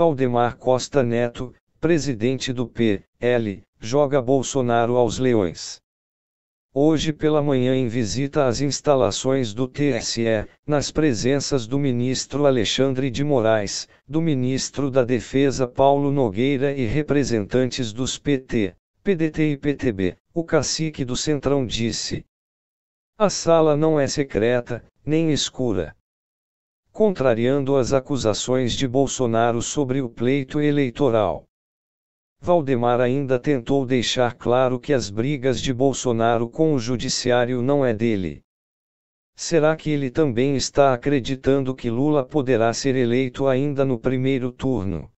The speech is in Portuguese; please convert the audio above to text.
Valdemar Costa Neto, presidente do PL, joga Bolsonaro aos leões. Hoje pela manhã, em visita às instalações do TSE, nas presenças do ministro Alexandre de Moraes, do ministro da Defesa Paulo Nogueira e representantes dos PT, PDT e PTB, o cacique do Centrão disse: A sala não é secreta, nem escura contrariando as acusações de Bolsonaro sobre o pleito eleitoral. Valdemar ainda tentou deixar claro que as brigas de Bolsonaro com o judiciário não é dele. Será que ele também está acreditando que Lula poderá ser eleito ainda no primeiro turno?